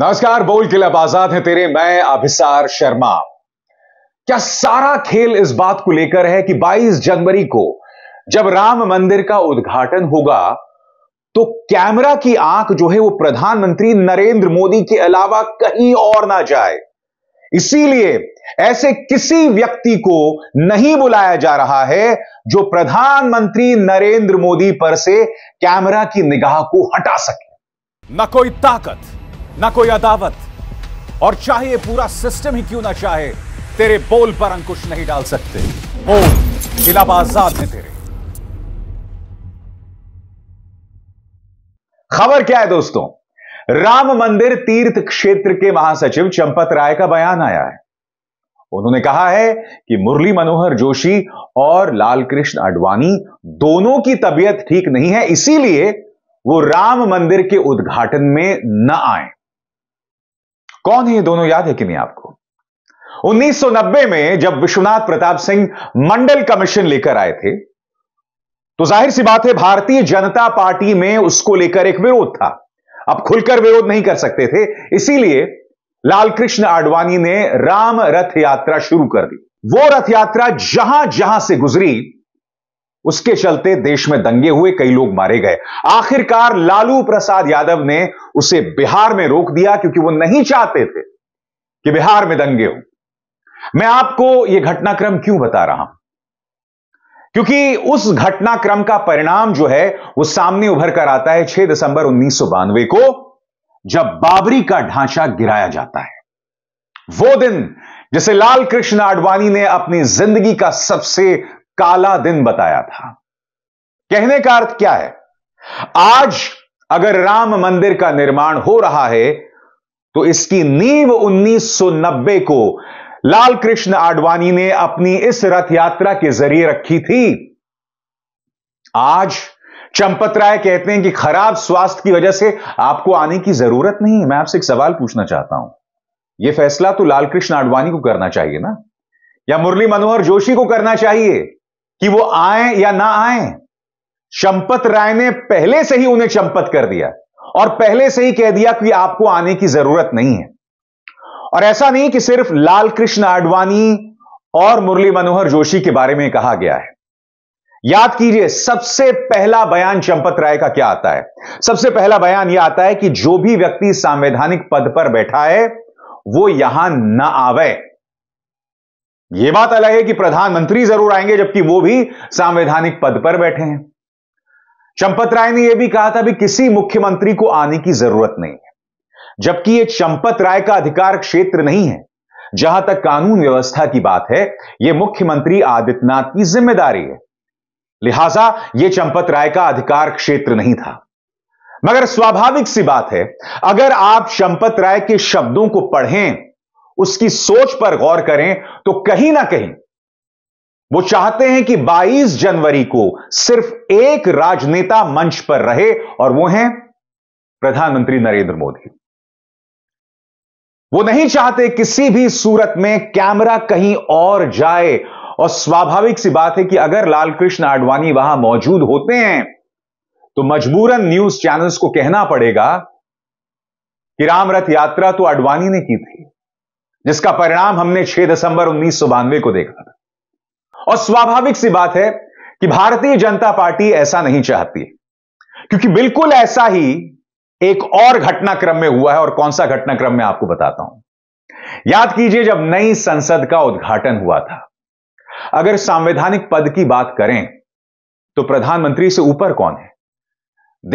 नमस्कार बोल लिए आजाद है तेरे मैं अभिसार शर्मा क्या सारा खेल इस बात को लेकर है कि 22 जनवरी को जब राम मंदिर का उद्घाटन होगा तो कैमरा की आंख जो है वो प्रधानमंत्री नरेंद्र मोदी के अलावा कहीं और ना जाए इसीलिए ऐसे किसी व्यक्ति को नहीं बुलाया जा रहा है जो प्रधानमंत्री नरेंद्र मोदी पर से कैमरा की निगाह को हटा सके न कोई ताकत ना कोई अदावत और चाहे पूरा सिस्टम ही क्यों ना चाहे तेरे बोल पर अंकुश नहीं डाल सकते बोल इलाहाबाद आजाद में तेरे खबर क्या है दोस्तों राम मंदिर तीर्थ क्षेत्र के महासचिव चंपत राय का बयान आया है उन्होंने कहा है कि मुरली मनोहर जोशी और लालकृष्ण आडवाणी दोनों की तबीयत ठीक नहीं है इसीलिए वो राम मंदिर के उद्घाटन में न आए कौन है ये दोनों याद है कि नहीं आपको 1990 में जब विश्वनाथ प्रताप सिंह मंडल कमीशन लेकर आए थे तो जाहिर सी बात है भारतीय जनता पार्टी में उसको लेकर एक विरोध था अब खुलकर विरोध नहीं कर सकते थे इसीलिए लालकृष्ण आडवाणी ने राम रथ यात्रा शुरू कर दी वो रथ यात्रा जहां जहां से गुजरी उसके चलते देश में दंगे हुए कई लोग मारे गए आखिरकार लालू प्रसाद यादव ने उसे बिहार में रोक दिया क्योंकि वो नहीं चाहते थे कि बिहार में दंगे हो मैं आपको यह घटनाक्रम क्यों बता रहा हूं क्योंकि उस घटनाक्रम का परिणाम जो है वो सामने उभर कर आता है 6 दिसंबर उन्नीस को जब बाबरी का ढांचा गिराया जाता है वो दिन जिसे लाल कृष्ण आडवाणी ने अपनी जिंदगी का सबसे काला दिन बताया था कहने का अर्थ क्या है आज अगर राम मंदिर का निर्माण हो रहा है तो इसकी नींव 1990 को लाल कृष्ण आडवाणी ने अपनी इस रथ यात्रा के जरिए रखी थी आज चंपत राय कहते हैं कि खराब स्वास्थ्य की वजह से आपको आने की जरूरत नहीं मैं आपसे एक सवाल पूछना चाहता हूं यह फैसला तो लालकृष्ण आडवाणी को करना चाहिए ना या मुरली मनोहर जोशी को करना चाहिए कि वो आए या ना आए चंपत राय ने पहले से ही उन्हें चंपत कर दिया और पहले से ही कह दिया कि आपको आने की जरूरत नहीं है और ऐसा नहीं कि सिर्फ लाल कृष्ण आडवाणी और मुरली मनोहर जोशी के बारे में कहा गया है याद कीजिए सबसे पहला बयान चंपत राय का क्या आता है सबसे पहला बयान यह आता है कि जो भी व्यक्ति संवैधानिक पद पर बैठा है वो यहां ना आवे यह बात अलग है कि प्रधानमंत्री जरूर आएंगे जबकि वो भी संवैधानिक पद पर बैठे हैं चंपत राय ने यह भी कहा था भी किसी मुख्यमंत्री को आने की जरूरत नहीं है जबकि यह चंपत राय का अधिकार क्षेत्र नहीं है जहां तक कानून व्यवस्था की बात है यह मुख्यमंत्री आदित्यनाथ की जिम्मेदारी है लिहाजा यह चंपत राय का अधिकार क्षेत्र नहीं था मगर स्वाभाविक सी बात है अगर आप चंपत राय के शब्दों को पढ़ें उसकी सोच पर गौर करें तो कहीं ना कहीं वो चाहते हैं कि 22 जनवरी को सिर्फ एक राजनेता मंच पर रहे और वो हैं प्रधानमंत्री नरेंद्र मोदी वो नहीं चाहते किसी भी सूरत में कैमरा कहीं और जाए और स्वाभाविक सी बात है कि अगर लालकृष्ण आडवाणी वहां मौजूद होते हैं तो मजबूरन न्यूज चैनल्स को कहना पड़ेगा कि राम रथ यात्रा तो आडवाणी ने की थी जिसका परिणाम हमने 6 दिसंबर उन्नीस को देखा था और स्वाभाविक सी बात है कि भारतीय जनता पार्टी ऐसा नहीं चाहती क्योंकि बिल्कुल ऐसा ही एक और घटनाक्रम में हुआ है और कौन सा घटनाक्रम मैं आपको बताता हूं याद कीजिए जब नई संसद का उद्घाटन हुआ था अगर संवैधानिक पद की बात करें तो प्रधानमंत्री से ऊपर कौन है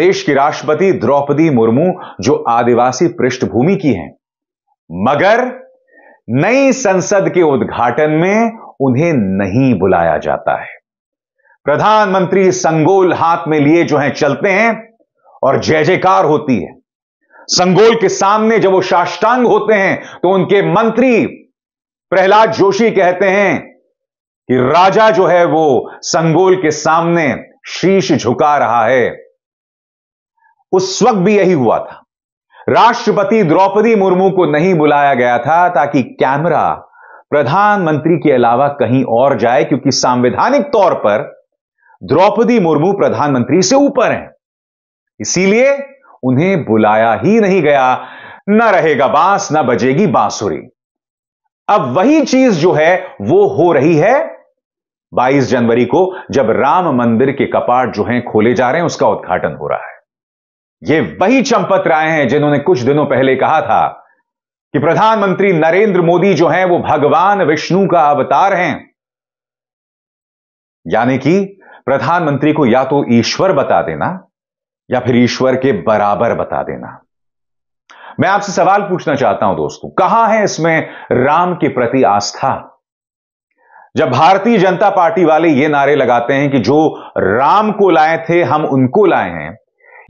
देश की राष्ट्रपति द्रौपदी मुर्मू जो आदिवासी पृष्ठभूमि की हैं मगर नई संसद के उद्घाटन में उन्हें नहीं बुलाया जाता है प्रधानमंत्री संगोल हाथ में लिए जो है चलते हैं और जय जयकार होती है संगोल के सामने जब वो साष्टांग होते हैं तो उनके मंत्री प्रहलाद जोशी कहते हैं कि राजा जो है वो संगोल के सामने शीश झुका रहा है उस वक्त भी यही हुआ था राष्ट्रपति द्रौपदी मुर्मू को नहीं बुलाया गया था ताकि कैमरा प्रधानमंत्री के अलावा कहीं और जाए क्योंकि संवैधानिक तौर पर द्रौपदी मुर्मू प्रधानमंत्री से ऊपर हैं इसीलिए उन्हें बुलाया ही नहीं गया न रहेगा बांस न बजेगी बांसुरी अब वही चीज जो है वो हो रही है 22 जनवरी को जब राम मंदिर के कपाट जो हैं खोले जा रहे हैं उसका उद्घाटन हो रहा है ये वही चंपत राय हैं जिन्होंने कुछ दिनों पहले कहा था कि प्रधानमंत्री नरेंद्र मोदी जो हैं वो भगवान विष्णु का अवतार हैं यानी कि प्रधानमंत्री को या तो ईश्वर बता देना या फिर ईश्वर के बराबर बता देना मैं आपसे सवाल पूछना चाहता हूं दोस्तों कहां है इसमें राम के प्रति आस्था जब भारतीय जनता पार्टी वाले ये नारे लगाते हैं कि जो राम को लाए थे हम उनको लाए हैं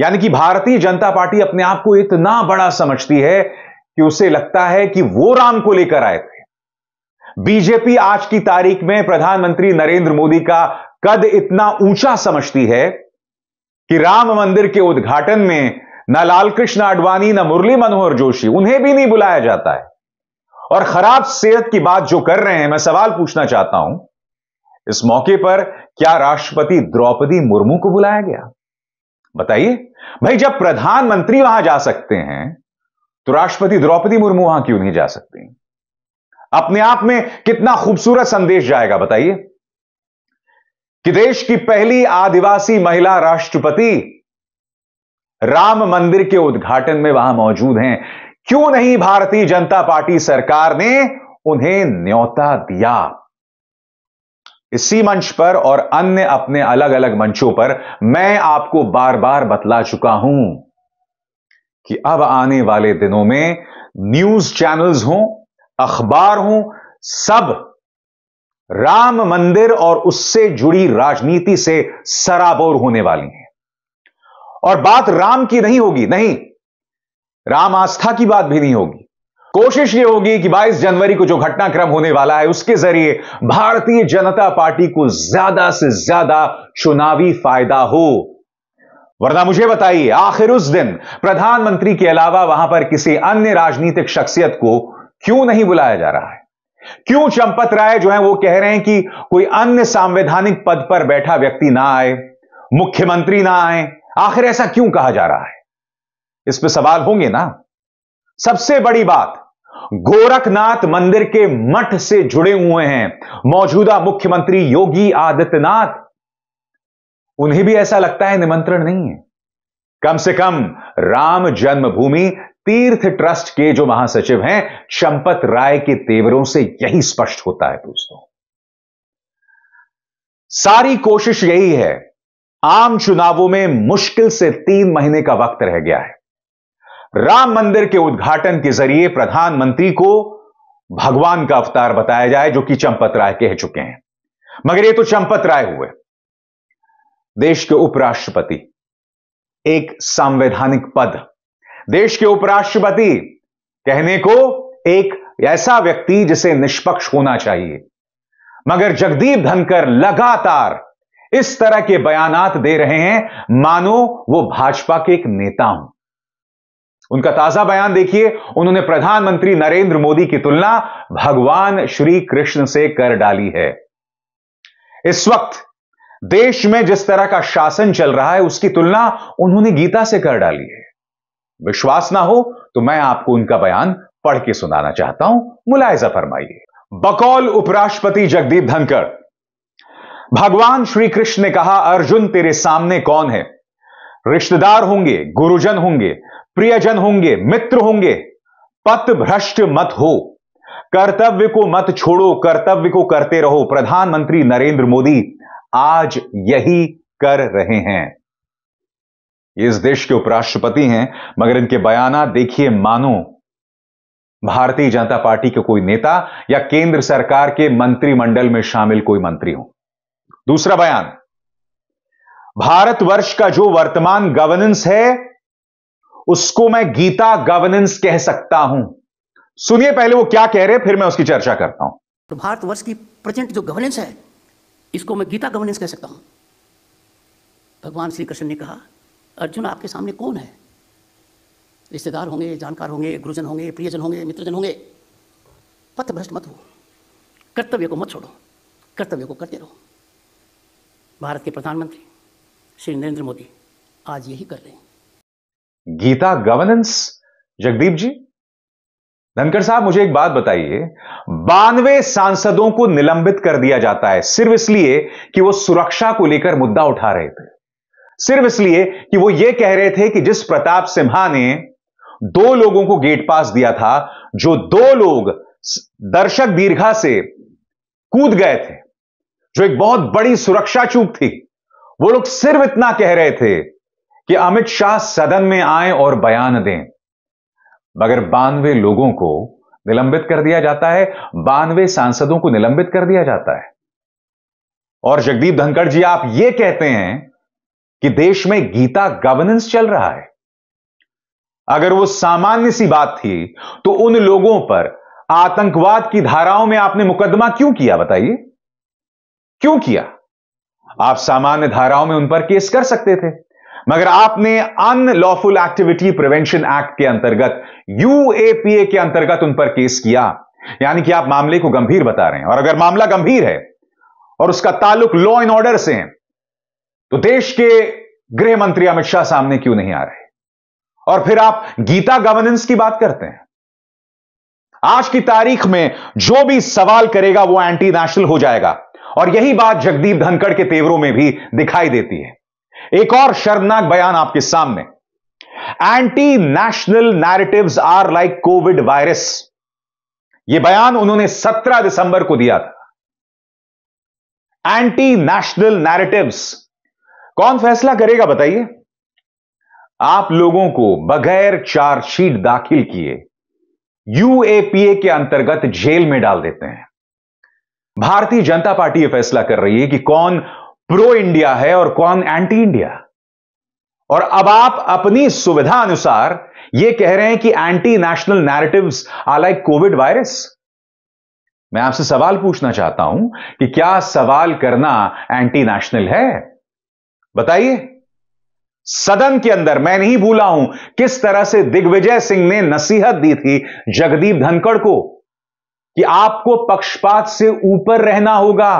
यानी कि भारतीय जनता पार्टी अपने आप को इतना बड़ा समझती है कि उसे लगता है कि वो राम को लेकर आए थे बीजेपी आज की तारीख में प्रधानमंत्री नरेंद्र मोदी का कद इतना ऊंचा समझती है कि राम मंदिर के उद्घाटन में ना लालकृष्ण आडवाणी ना मुरली मनोहर जोशी उन्हें भी नहीं बुलाया जाता है और खराब सेहत की बात जो कर रहे हैं मैं सवाल पूछना चाहता हूं इस मौके पर क्या राष्ट्रपति द्रौपदी मुर्मू को बुलाया गया बताइए भाई जब प्रधानमंत्री वहां जा सकते हैं तो राष्ट्रपति द्रौपदी मुर्मू वहां क्यों नहीं जा सकते अपने आप में कितना खूबसूरत संदेश जाएगा बताइए कि देश की पहली आदिवासी महिला राष्ट्रपति राम मंदिर के उद्घाटन में वहां मौजूद हैं क्यों नहीं भारतीय जनता पार्टी सरकार ने उन्हें न्योता दिया इसी मंच पर और अन्य अपने अलग अलग मंचों पर मैं आपको बार बार बतला चुका हूं कि अब आने वाले दिनों में न्यूज चैनल्स हों अखबार हों सब राम मंदिर और उससे जुड़ी राजनीति से सराबोर होने वाली हैं और बात राम की नहीं होगी नहीं राम आस्था की बात भी नहीं होगी कोशिश ये होगी कि 22 जनवरी को जो घटनाक्रम होने वाला है उसके जरिए भारतीय जनता पार्टी को ज्यादा से ज्यादा चुनावी फायदा हो वरना मुझे बताइए आखिर उस दिन प्रधानमंत्री के अलावा वहां पर किसी अन्य राजनीतिक शख्सियत को क्यों नहीं बुलाया जा रहा है क्यों चंपत राय जो है वो कह रहे हैं कि कोई अन्य संवैधानिक पद पर बैठा व्यक्ति ना आए मुख्यमंत्री ना आए आखिर ऐसा क्यों कहा जा रहा है इस पर सवाल होंगे ना सबसे बड़ी बात गोरखनाथ मंदिर के मठ से जुड़े हुए हैं मौजूदा मुख्यमंत्री योगी आदित्यनाथ उन्हें भी ऐसा लगता है निमंत्रण नहीं है कम से कम राम जन्मभूमि तीर्थ ट्रस्ट के जो महासचिव हैं चंपत राय के तेवरों से यही स्पष्ट होता है दोस्तों सारी कोशिश यही है आम चुनावों में मुश्किल से तीन महीने का वक्त रह गया है राम मंदिर के उद्घाटन के जरिए प्रधानमंत्री को भगवान का अवतार बताया जाए जो कि चंपत राय कह चुके हैं मगर ये तो चंपत राय हुए देश के उपराष्ट्रपति एक संवैधानिक पद देश के उपराष्ट्रपति कहने को एक ऐसा व्यक्ति जिसे निष्पक्ष होना चाहिए मगर जगदीप धनकर लगातार इस तरह के बयानात दे रहे हैं मानो वो भाजपा के एक नेता हूं उनका ताजा बयान देखिए उन्होंने प्रधानमंत्री नरेंद्र मोदी की तुलना भगवान श्री कृष्ण से कर डाली है इस वक्त देश में जिस तरह का शासन चल रहा है उसकी तुलना उन्होंने गीता से कर डाली है विश्वास ना हो तो मैं आपको उनका बयान पढ़ के सुनाना चाहता हूं मुलायजा फरमाइए बकौल उपराष्ट्रपति जगदीप धनखड़ भगवान श्री कृष्ण ने कहा अर्जुन तेरे सामने कौन है रिश्तेदार होंगे गुरुजन होंगे प्रियजन होंगे मित्र होंगे पथ भ्रष्ट मत हो कर्तव्य को मत छोड़ो कर्तव्य को करते रहो प्रधानमंत्री नरेंद्र मोदी आज यही कर रहे हैं इस देश के उपराष्ट्रपति हैं मगर इनके बयाना देखिए मानो भारतीय जनता पार्टी के कोई नेता या केंद्र सरकार के मंत्रिमंडल में शामिल कोई मंत्री हो दूसरा बयान भारतवर्ष का जो वर्तमान गवर्नेंस है उसको मैं गीता गवर्नेंस कह सकता हूं सुनिए पहले वो क्या कह रहे हैं फिर मैं उसकी चर्चा करता हूं तो भारतवर्ष की प्रेजेंट जो गवर्नेंस है इसको मैं गीता गवर्नेंस कह सकता हूं भगवान श्री कृष्ण ने कहा अर्जुन आपके सामने कौन है रिश्तेदार होंगे जानकार होंगे गुरुजन होंगे प्रियजन होंगे मित्रजन होंगे पथ भ्रष्ट मत हो कर्तव्य को मत छोड़ो कर्तव्य को करते रहो भारत के प्रधानमंत्री श्री नरेंद्र मोदी आज यही कर रहे हैं गीता गवर्नेंस जगदीप जी धनकर साहब मुझे एक बात बताइए बानवे सांसदों को निलंबित कर दिया जाता है सिर्फ इसलिए कि वो सुरक्षा को लेकर मुद्दा उठा रहे थे सिर्फ इसलिए कि वो ये कह रहे थे कि जिस प्रताप सिम्हा ने दो लोगों को गेट पास दिया था जो दो लोग दर्शक दीर्घा से कूद गए थे जो एक बहुत बड़ी सुरक्षा चूक थी वो लोग सिर्फ इतना कह रहे थे कि अमित शाह सदन में आए और बयान दें मगर बानवे लोगों को निलंबित कर दिया जाता है बानवे सांसदों को निलंबित कर दिया जाता है और जगदीप धनखड़ जी आप यह कहते हैं कि देश में गीता गवर्नेंस चल रहा है अगर वो सामान्य सी बात थी तो उन लोगों पर आतंकवाद की धाराओं में आपने मुकदमा क्यों किया बताइए क्यों किया आप सामान्य धाराओं में उन पर केस कर सकते थे मगर आपने अनलॉफुल एक्टिविटी प्रिवेंशन एक्ट के अंतर्गत यूएपीए के अंतर्गत उन पर केस किया यानी कि आप मामले को गंभीर बता रहे हैं और अगर मामला गंभीर है और उसका ताल्लुक लॉ एंड ऑर्डर से है तो देश के गृह मंत्री अमित शाह सामने क्यों नहीं आ रहे और फिर आप गीता गवर्नेंस की बात करते हैं आज की तारीख में जो भी सवाल करेगा वो एंटी नेशनल हो जाएगा और यही बात जगदीप धनखड़ के तेवरों में भी दिखाई देती है एक और शर्मनाक बयान आपके सामने anti national narrative are like Covid virus यह बयान उन्होंने 17 दिसंबर को दिया था एंटी नेशनल नैरेटिव्स कौन फैसला करेगा बताइए आप लोगों को बगैर चार्जशीट दाखिल किए यूएपीए के अंतर्गत जेल में डाल देते हैं भारतीय जनता पार्टी यह फैसला कर रही है कि कौन प्रो इंडिया है और कौन एंटी इंडिया और अब आप अपनी सुविधा अनुसार ये कह रहे हैं कि anti national narratives are like Covid virus मैं आपसे सवाल पूछना चाहता हूं कि क्या सवाल करना एंटी नेशनल है बताइए सदन के अंदर मैं नहीं भूला हूं किस तरह से दिग्विजय सिंह ने नसीहत दी थी जगदीप धनखड़ को कि आपको पक्षपात से ऊपर रहना होगा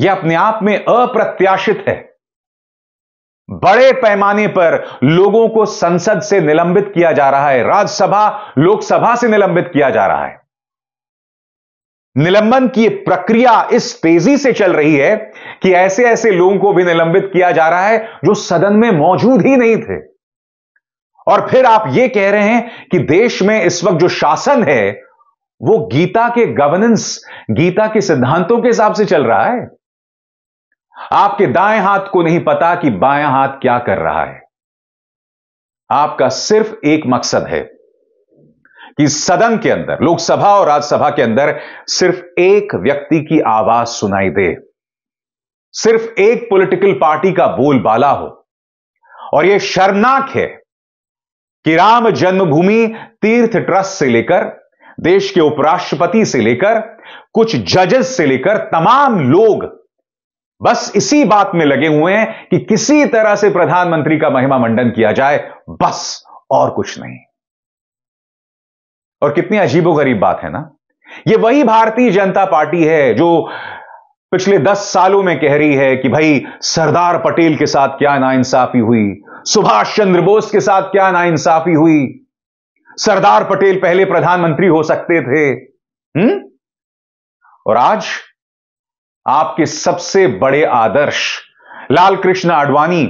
यह अपने आप में अप्रत्याशित है बड़े पैमाने पर लोगों को संसद से निलंबित किया जा रहा है राज्यसभा लोकसभा से निलंबित किया जा रहा है निलंबन की प्रक्रिया इस तेजी से चल रही है कि ऐसे ऐसे लोगों को भी निलंबित किया जा रहा है जो सदन में मौजूद ही नहीं थे और फिर आप यह कह रहे हैं कि देश में इस वक्त जो शासन है वो गीता के गवर्नेंस गीता के सिद्धांतों के हिसाब से चल रहा है आपके दाएं हाथ को नहीं पता कि बाया हाथ क्या कर रहा है आपका सिर्फ एक मकसद है कि सदन के अंदर लोकसभा और राज्यसभा के अंदर सिर्फ एक व्यक्ति की आवाज सुनाई दे सिर्फ एक पॉलिटिकल पार्टी का बोलबाला हो और यह शर्मनाक है कि राम जन्मभूमि तीर्थ ट्रस्ट से लेकर देश के उपराष्ट्रपति से लेकर कुछ जजेस से लेकर तमाम लोग बस इसी बात में लगे हुए हैं कि किसी तरह से प्रधानमंत्री का महिमा मंडन किया जाए बस और कुछ नहीं और कितनी अजीबोगरीब बात है ना यह वही भारतीय जनता पार्टी है जो पिछले दस सालों में कह रही है कि भाई सरदार पटेल के साथ क्या नाइंसाफी हुई सुभाष चंद्र बोस के साथ क्या नाइंसाफी हुई सरदार पटेल पहले प्रधानमंत्री हो सकते थे हुँ? हम्म? और आज आपके सबसे बड़े आदर्श लाल कृष्ण आडवाणी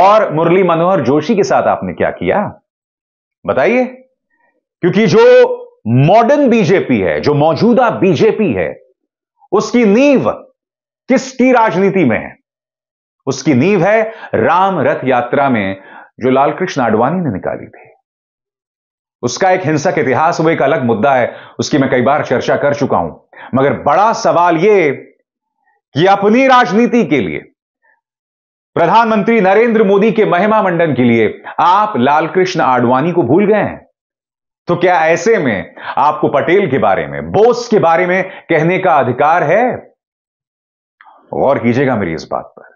और मुरली मनोहर जोशी के साथ आपने क्या किया बताइए क्योंकि जो मॉडर्न बीजेपी है जो मौजूदा बीजेपी है उसकी नींव किसकी राजनीति में है उसकी नींव है राम रथ यात्रा में जो लाल कृष्ण आडवाणी ने निकाली थी उसका एक हिंसक इतिहास वो एक अलग मुद्दा है उसकी मैं कई बार चर्चा कर चुका हूं मगर बड़ा सवाल यह कि अपनी राजनीति के लिए प्रधानमंत्री नरेंद्र मोदी के महिमा मंडन के लिए आप लालकृष्ण आडवाणी को भूल गए हैं तो क्या ऐसे में आपको पटेल के बारे में बोस के बारे में कहने का अधिकार है गौर कीजिएगा मेरी इस बात पर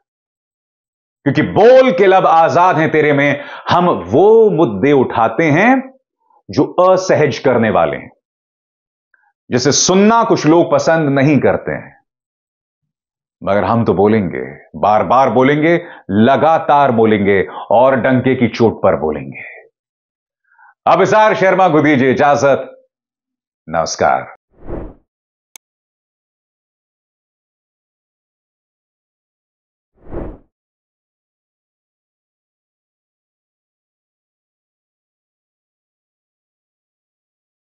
क्योंकि बोल के लब आजाद हैं तेरे में हम वो मुद्दे उठाते हैं जो असहज करने वाले हैं जिसे सुनना कुछ लोग पसंद नहीं करते हैं मगर हम तो बोलेंगे बार बार बोलेंगे लगातार बोलेंगे और डंके की चोट पर बोलेंगे अबिसार शर्मा को दीजिए इजाजत नमस्कार